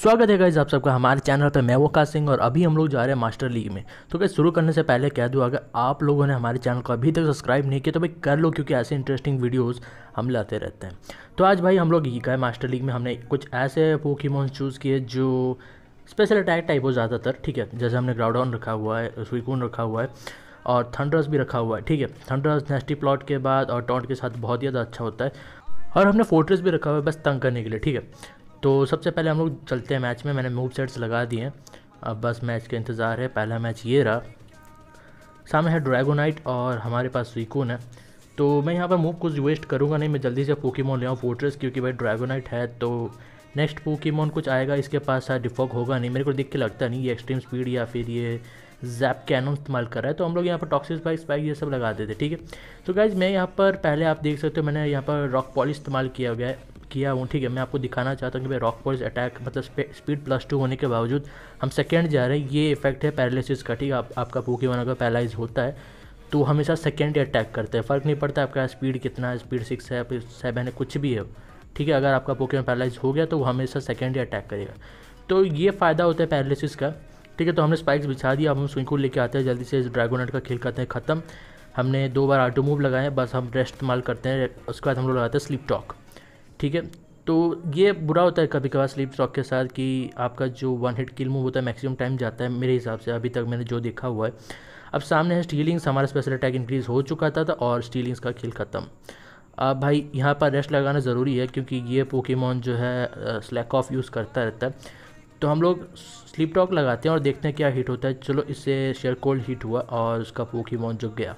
स्वागत है गाइज आप सबका हमारे चैनल पर मैं वोका सिंह और अभी हम लोग जा रहे हैं मास्टर लीग में तो क्या शुरू करने से पहले कह दूँ अगर आप लोगों ने हमारे चैनल को अभी तक सब्सक्राइब नहीं किया तो भाई कर लो क्योंकि ऐसे इंटरेस्टिंग वीडियोस हम लाते रहते हैं तो आज भाई हम लोग गए मास्टर लीग में हमने कुछ ऐसे पोकीमोन्स चूज़ किए जो स्पेशल अटैक टाइप हो ज़्यादातर ठीक है जैसे हमने ग्राउडाउन रखा हुआ है स्वीकून रखा हुआ है और थंडरस भी रखा हुआ है ठीक है थंडरस नेस्टी प्लॉट के बाद और टॉन्ट के साथ बहुत ही ज़्यादा अच्छा होता है और हमने फोर्ट्रेस भी रखा हुआ है बस तंग करने के लिए ठीक है तो सबसे पहले हम लोग चलते हैं मैच में मैंने मूव सेट्स लगा दिए हैं अब बस मैच का इंतज़ार है पहला मैच ये रहा सामने है ड्रैगोनाइट और हमारे पास स्वीकून है तो मैं यहाँ पर मूव कुछ वेस्ट करूँगा नहीं मैं जल्दी से पोकीमोन ले आऊँ फोर्ट्रेस क्योंकि भाई ड्रैगोनाइट है तो नेक्स्ट पोकीमोन कुछ आएगा इसके पास शायद डिफॉक होगा नहीं मेरे को देख के लगता नहीं ये एक्सट्रीम स्पीड या फिर ये जैप कैनो इस्तेमाल कर रहा है तो हम लोग यहाँ पर टॉक्सिस बाइक स्पाइक ये सब लगा देते ठीक है तो गाइज मैं यहाँ पर पहले आप देख सकते हो मैंने यहाँ पर रॉक पॉलिश इस्तेमाल किया गया है किया हूँ ठीक है मैं आपको दिखाना चाहता हूँ कि भाई रॉक पॉल्स अटैक मतलब स्पीड प्लस टू होने के बावजूद हम सेकेंड जा रहे हैं ये इफेक्ट है पैरालिसिस का ठीक है आप, आपका वन अगर पैरालाइज होता है तो हमेशा सेकेंड अटैक करते हैं फ़र्क नहीं पड़ता आपका स्पीड कितना है स्पीड सिक्स है फिर सेवन है कुछ भी है ठीक है अगर आपका वन पैरालाइज हो गया तो वो हमेशा सेकेंड अटैक करेगा तो ये फ़ायदा होता है पैरालिसिस का ठीक है तो हमने स्पाइक्स बिछा दिया अब हम स्विंग कूल लेके आते हैं जल्दी से इस ड्रैगोनट का खेल करते हैं ख़त्म हमने दो बार आटो मूव लगाए बस हम रेस्ट इस्तेमाल करते हैं उसके बाद हम लोग लगाते हैं स्लिप टॉक ठीक है तो ये बुरा होता है कभी कभार स्लीप स्टॉक के साथ कि आपका जो वन हिट किल मूव होता है मैक्सिमम टाइम जाता है मेरे हिसाब से अभी तक मैंने जो देखा हुआ है अब सामने है स्टीलिंग्स हमारा स्पेशल अटैक इंक्रीज़ हो चुका था, था और स्टीलिंग्स का खेल ख़त्म अब भाई यहाँ पर रेस्ट लगाना ज़रूरी है क्योंकि ये पोकेमॉन जो है स्लैक ऑफ यूज़ करता रहता है तो हम लोग स्लीप टॉक लगाते हैं और देखते हैं क्या हिट होता है चलो इससे शेयर कोल्ड हिट हुआ और उसका पोकेमॉन जुग गया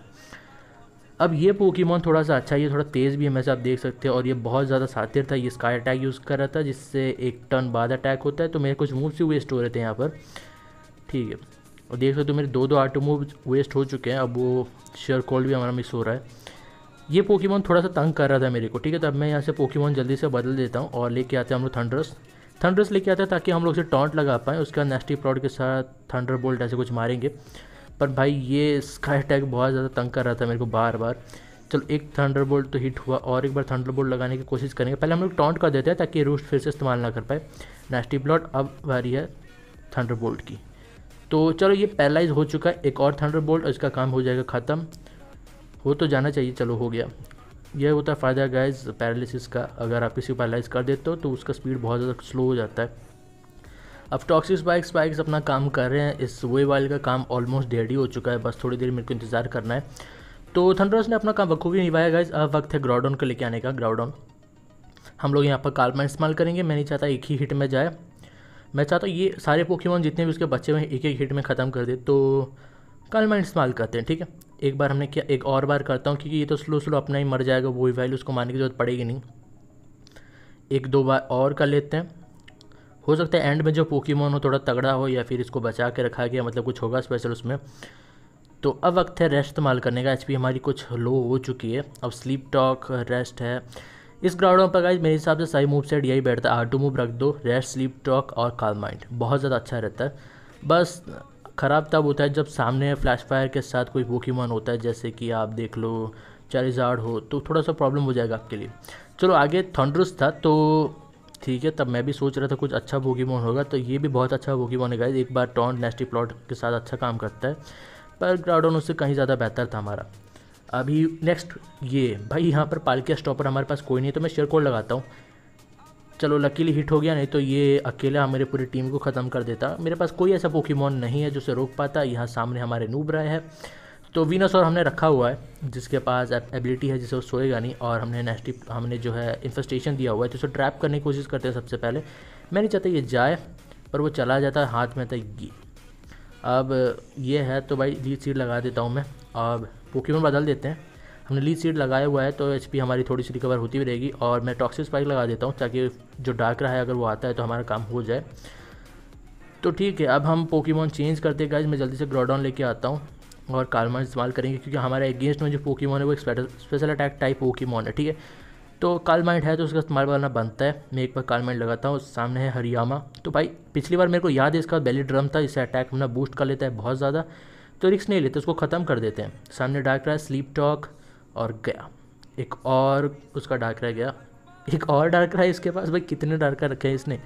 अब ये पोकीमोन थोड़ा सा अच्छा है ये थोड़ा तेज़ भी है वैसे आप देख सकते हैं और ये बहुत ज़्यादा सातिर था ये स्काई अटैक यूज़ कर रहा था जिससे एक टर्न बाद अटैक होता है तो मेरे कुछ मूव्स ही वेस्ट हो रहे थे यहाँ पर ठीक है और देख सकते हो तो मेरे दो दो आटो मूव वेस्ट हो चुके हैं अब वो शेयर कॉल भी हमारा मिस हो रहा है ये पोकीमोन थोड़ा सा तंग कर रहा था मेरे को ठीक है तो अब मैं यहाँ से पोकीमोन जल्दी से बदल देता हूँ और लेके आते हैं हम लोग थंडरस थंडरस लेके आते हैं ताकि हम लोग से टॉन्ट लगा पाएँ उसके बाद नेस्टी प्रॉड के साथ थंडर बोल्ट ऐसे कुछ मारेंगे पर भाई ये स्काई अटैक बहुत ज़्यादा तंग कर रहा था मेरे को बार बार चलो एक थंडर बोल्ट तो हिट हुआ और एक बार थंडर बोल्ट लगाने की कोशिश करेंगे पहले हम लोग टॉन्ट कर देते हैं ताकि रूस्ट फिर से इस्तेमाल ना कर पाए नेस्टी ब्लॉट अब वारी है थंडरबोल्ट की तो चलो ये पैरालाइज हो चुका है एक और थंडर बोल्ट इसका काम हो जाएगा ख़त्म हो तो जाना चाहिए चलो हो गया यह होता है फ़ायदा गाइज पैरालिसिस का अगर आप किसी को पैरालाइज कर देते हो तो उसका स्पीड बहुत ज़्यादा स्लो हो जाता है अब टॉक्सिक बाइक्स बाइक्स अपना काम कर रहे हैं इस वे वाले का काम ऑलमोस्ट डेड ही हो चुका है बस थोड़ी देर मेरे को इंतज़ार करना है तो थंडरस ने अपना काम बखूबी निभाया गाइज अब वक्त है ग्राउडाउन को लेके आने का ग्राउडाउन हम लोग यहाँ पर कालमा इस्तेमाल करेंगे मैं नहीं चाहता एक ही हिट में जाए मैं चाहता हूँ ये सारे पोकेमॉन जितने भी उसके बच्चे हुए एक एक हिट में ख़त्म कर दे तो कालमा इस्तेमाल करते हैं ठीक है एक बार हमने किया एक और बार करता हूँ क्योंकि ये तो स्लो स्लो अपना ही मर जाएगा वो वाइल वैल्यू उसको मारने की जरूरत पड़ेगी नहीं एक दो बार और कर लेते हैं हो सकता है एंड में जो पोकीमोन हो थोड़ा तगड़ा हो या फिर इसको बचा के रखा गया मतलब कुछ होगा स्पेशल उसमें तो अब वक्त है रेस्ट इस्तेमाल करने का एच हमारी कुछ लो हो चुकी है अब स्लीप टॉक रेस्ट है इस ग्राउंड पर गाइज मेरे हिसाब से सही मूव सेट यही बैठता है आटू मूव रख दो रेस्ट स्लीप टॉक और काल माइंड बहुत ज़्यादा अच्छा रहता है बस ख़राब तब होता है जब सामने फ्लैश फायर के साथ कोई पोकीमोन होता है जैसे कि आप देख लो चारिजार्ड हो तो थोड़ा सा प्रॉब्लम हो जाएगा आपके लिए चलो आगे थंडरुस्त था तो ठीक है तब मैं भी सोच रहा था कुछ अच्छा मोन होगा तो ये भी बहुत अच्छा मोन है एक बार टॉन्ट नेस्टी प्लॉट के साथ अच्छा काम करता है पर ग्राउडन उससे कहीं ज़्यादा बेहतर था हमारा अभी नेक्स्ट ये भाई यहाँ पर पालकिया स्टॉपर हमारे पास कोई नहीं तो मैं शेयर कोड लगाता हूँ चलो लकीली हिट हो गया नहीं तो ये अकेला मेरे पूरी टीम को ख़त्म कर देता मेरे पास कोई ऐसा पोकीमोन नहीं है जो उसे रोक पाता यहाँ सामने हमारे नूब राय है तो वीनस और हमने रखा हुआ है जिसके पास एबिलिटी है जिसे वो सोएगा नहीं और हमने नेस्टी हमने जो है इन्फेस्टेशन दिया हुआ है तो उसे ट्रैप करने की कोशिश करते हैं सबसे पहले मैं नहीं चाहता ये जाए पर वो चला जाता है हाथ में तो ये अब ये है तो भाई लीड सीड लगा देता हूँ मैं अब पोकेमोन बदल देते हैं हमने लीड सीड लगाया हुआ है तो एच हमारी थोड़ी सी रिकवर होती भी रहेगी और मैं टॉक्सिस स्पाइक लगा देता हूँ ताकि जो डार्क रहा है अगर वो आता है तो हमारा काम हो जाए तो ठीक है अब हम पोकीमोन चेंज करते गए मैं जल्दी से ग्रोडाउन लेके आता हूँ और कार्मा इस्तेमाल करेंगे क्योंकि हमारे अगेंस्ट में जो पोकीमोन है वो एक स्पेशल अटैक टाइप पोकीमोन है ठीक है तो काल माइंड है तो उसका इस्तेमाल करना बनता है मैं एक बार काल माइंड लगाता हूँ सामने है हरियामा तो भाई पिछली बार मेरे को याद है इसका बेली ड्रम था इसे अटैक अपना बूस्ट कर लेता है बहुत ज़्यादा तो रिक्स नहीं लेते उसको ख़त्म कर देते हैं सामने रहा है स्लीप टॉक और गया एक और उसका रह गया एक और रहा है इसके पास भाई कितने डार्क रखे हैं इसने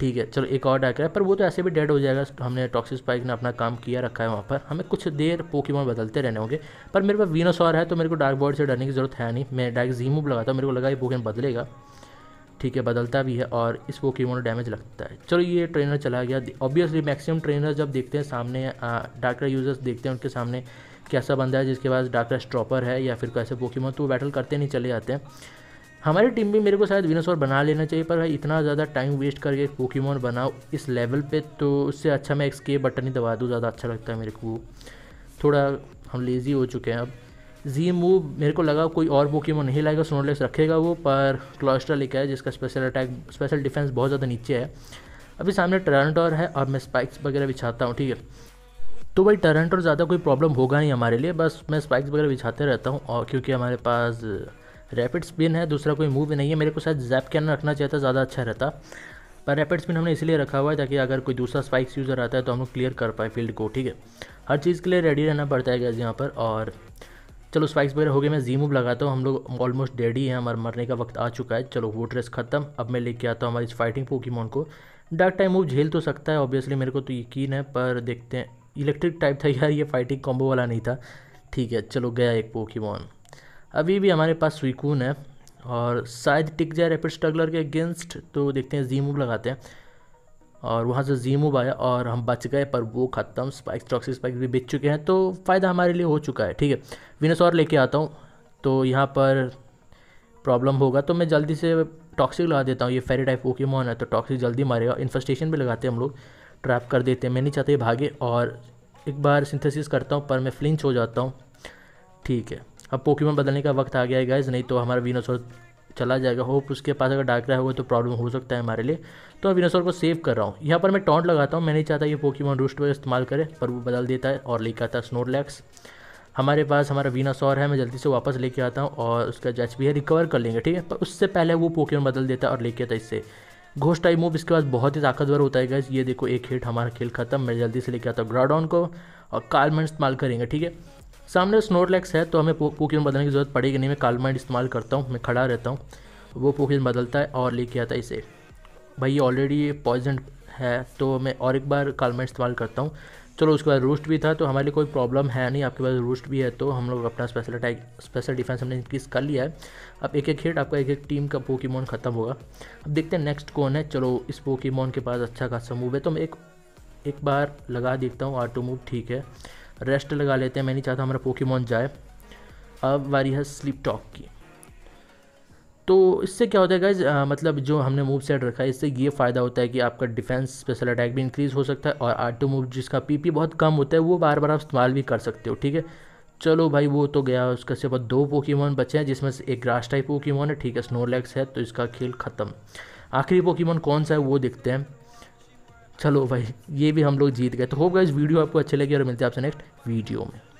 ठीक है चलो एक और डाक है पर वो तो ऐसे भी डेड हो जाएगा हमने टॉक्सिस पाइक ने अपना काम किया रखा है वहाँ पर हमें कुछ देर पोकेमोन बदलते रहने होंगे पर मेरे पास वीनोसॉर है तो मेरे को डार्क बॉर्ड से डरने की जरूरत है नहीं मैं डायरेक्ट जी मूव लगाता हूँ मेरे को लगा ये पोकेमोन बदलेगा ठीक है बदलता भी है और इस पोकीमोन डैमेज लगता है चलो ये ट्रेनर चला गया ऑब्वियसली मैक्सिमम ट्रेनर जब देखते हैं सामने डार्कर यूजर्स देखते हैं उनके सामने कैसा बंदा है जिसके पास डार्कर स्ट्रॉपर है या फिर कैसे पोकेमोन तो वो बैटल करते नहीं चले जाते हैं हमारी टीम भी मेरे को शायद विनोसोर बना लेना चाहिए पर भाई इतना ज़्यादा टाइम वेस्ट करके पोकीमोन बनाओ इस लेवल पे तो उससे अच्छा मैं एक्सके बटन ही दबा दूँ ज़्यादा अच्छा लगता है मेरे को थोड़ा हम लेज़ी हो चुके हैं अब जी मूव मेरे को लगा कोई और पोकीमोन नहीं लाएगा स्नोलेस रखेगा वो पर क्लॉस्टर लेकर है जिसका स्पेशल अटैक स्पेशल डिफेंस बहुत ज़्यादा नीचे है अभी सामने और है और मैं स्पाइक्स वगैरह बिछाता हूँ ठीक है तो भाई टरेंट और ज़्यादा कोई प्रॉब्लम होगा नहीं हमारे लिए बस मैं स्पाइक्स वगैरह बिछाते रहता हूँ और क्योंकि हमारे पास रैपिड स्पिन है दूसरा कोई मूव नहीं है मेरे को शायद जैप कैन रखना चाहिए था ज़्यादा अच्छा रहता पर रैपिड स्पिन हमने इसलिए रखा हुआ है ताकि अगर कोई दूसरा स्पाइक्स यूज़र आता है तो हम लोग क्लियर कर पाए फील्ड को ठीक है हर चीज़ के लिए रेडी रहना पड़ता है गैस यहाँ पर और चलो स्पाइक्स वगैरह हो गए मैं जी मूव लगाता हूँ हम लोग ऑलमोस्ट रेडी हैं हमारे मरने का वक्त आ चुका है चलो वो ड्रेस खत्म अब मैं लेके आता हूँ हमारी इस फाइटिंग पोकीमोन को डार्क टाइम मूव झेल तो सकता है ऑब्वियसली मेरे को तो यकीन है पर देखते हैं इलेक्ट्रिक टाइप था यार ये फाइटिंग कॉम्बो वाला नहीं था ठीक है चलो गया एक पोकीमोन अभी भी हमारे पास सुकून है और शायद टिक जाए रैपिड स्ट्रगलर के अगेंस्ट तो देखते हैं जी मूव लगाते हैं और वहाँ से जी मूव आया और हम बच गए पर वो ख़त्म स्पाइक स्ट्रॉक्सी स्पाइक भी बेच चुके हैं तो फ़ायदा हमारे लिए हो चुका है ठीक है विनस और लेके आता हूँ तो यहाँ पर प्रॉब्लम होगा तो मैं जल्दी से टॉक्सिक लगा देता हूँ ये फेरी टाइप ओके मोहन है तो टॉक्सिक जल्दी मारेगा इन्फस्टेशन भी लगाते हैं हम लोग ट्रैप कर देते हैं मैं नहीं चाहते भागे और एक बार सिंथेसिस करता हूँ पर मैं फ्लिंच हो जाता हूँ ठीक है अब पोकेमोन बदलने का वक्त आ गया है गाइज नहीं तो हमारा विनोसोर चला जाएगा होप उसके पास अगर डाक रहा होगा तो प्रॉब्लम हो सकता है हमारे लिए तो विनोसोर को सेव कर रहा हूँ यहाँ पर मैं टॉन्ट लगाता हूँ मैं नहीं चाहता ये पोकीमोन रूस्ट पर इस्तेमाल करे पर वो बदल देता है और लेकर आता है स्नोरलैक्स हमारे पास हमारा वीनासॉर है मैं जल्दी से वापस लेके आता हूँ और उसका जैच भी है रिकवर कर लेंगे ठीक है पर उससे पहले वो पोकेमोन बदल देता है और लेके आता है इससे घोष टाइप मूव इसके पास बहुत ही ताकतवर होता है गैस ये देखो एक हिट हमारा खेल खत्म मैं जल्दी से लेके आता हूँ ग्राउडाउन को और कालमेंट इस्तेमाल करेंगे ठीक है सामने स्नोरलैक्स है तो हमें पो, पोकेमन बदलने की ज़रूरत पड़ेगी नहीं मैं काल माइंड इस्तेमाल करता हूँ मैं खड़ा रहता हूँ वो पोकेमन बदलता है और लेके आता है इसे भाई ये ऑलरेडी पॉइजन है तो मैं और एक बार काल माइंड इस्तेमाल करता हूँ चलो उसके बाद रूस्ट भी था तो हमारे लिए कोई प्रॉब्लम है नहीं आपके पास रूस्ट भी है तो हम लोग अपना स्पेशल अटैक स्पेशल डिफेंस हमने इंक्रीज़ कर लिया है अब एक एक हिट आपका एक एक टीम का पोकीमोन ख़त्म होगा अब देखते हैं नेक्स्ट कौन है चलो इस पोकीमोन के पास अच्छा खासा मूव है तो मैं एक एक बार लगा देखता हूँ आटो मूव ठीक है रेस्ट लगा लेते हैं मैं नहीं चाहता हमारा पोकेमोन जाए अब वारी है स्लिप टॉक की तो इससे क्या होता है गाइज मतलब जो हमने मूव सेट रखा है इससे ये फ़ायदा होता है कि आपका डिफेंस स्पेशल अटैक भी इंक्रीज़ हो सकता है और आर टू मूव जिसका पीपी बहुत कम होता है वो बार बार आप इस्तेमाल भी कर सकते हो ठीक है चलो भाई वो तो गया उसके सिवा दो पोकीमोन बचे हैं जिसमें से एक ग्रास टाइप पोकीमोन है ठीक है स्नोलैक्स है तो इसका खेल ख़त्म आखिरी पोकीमोन कौन सा है वो देखते हैं चलो भाई ये भी हम लोग जीत गए तो होप इस वीडियो आपको अच्छे लगे और मिलते हैं आपसे नेक्स्ट वीडियो में